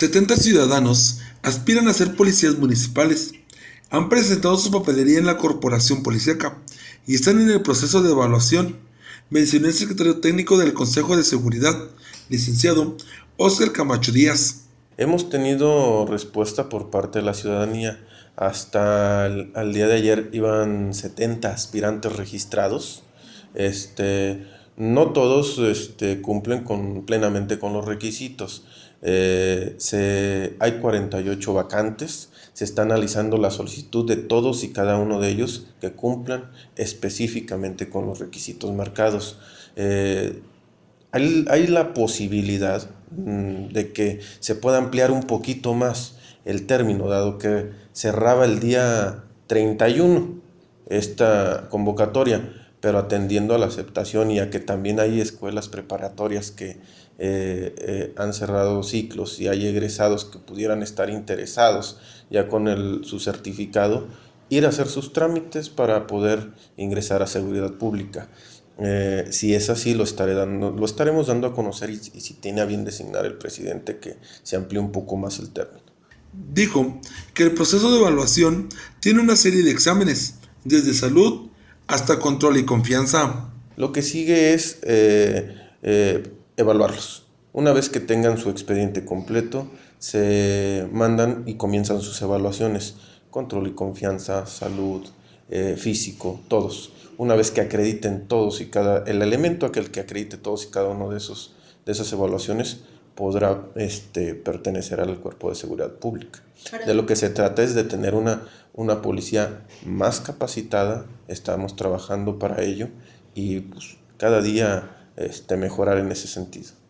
70 ciudadanos aspiran a ser policías municipales. Han presentado su papelería en la corporación policíaca y están en el proceso de evaluación. mencionó el secretario técnico del Consejo de Seguridad, licenciado Óscar Camacho Díaz. Hemos tenido respuesta por parte de la ciudadanía. Hasta el al día de ayer iban 70 aspirantes registrados. Este, no todos este, cumplen plenamente con los requisitos. Eh, hay 48 vacantes, se está analizando la solicitud de todos y cada uno de ellos que cumplan específicamente con los requisitos marcados. Eh, hay, la posibilidad mm, de que se pueda ampliar un poquito más el término, dado que cerraba el día 31 esta convocatoria pero atendiendo a la aceptación y a que también hay escuelas preparatorias que eh, eh, han cerrado ciclos y hay egresados que pudieran estar interesados ya con su certificado, ir a hacer sus trámites para poder ingresar a seguridad pública. Eh, si es así, lo, estaré dando, lo estaremos dando a conocer y, y si tiene a bien designar el presidente que se amplíe un poco más el término. Dijo que el proceso de evaluación tiene una serie de exámenes, desde salud, hasta control y confianza. Lo que sigue es eh, eh, evaluarlos. Una vez que tengan su expediente completo, se mandan y comienzan sus evaluaciones. Control y confianza, salud, eh, físico, todos. Una vez que acrediten todos y cada, el elemento aquel que acredite todos y cada uno de, esos, de esas evaluaciones, podrá este, pertenecer al cuerpo de seguridad pública. de lo que se trata es de tener una, una policía más capacitada, estamos trabajando para ello y pues, cada día este, mejorar en ese sentido.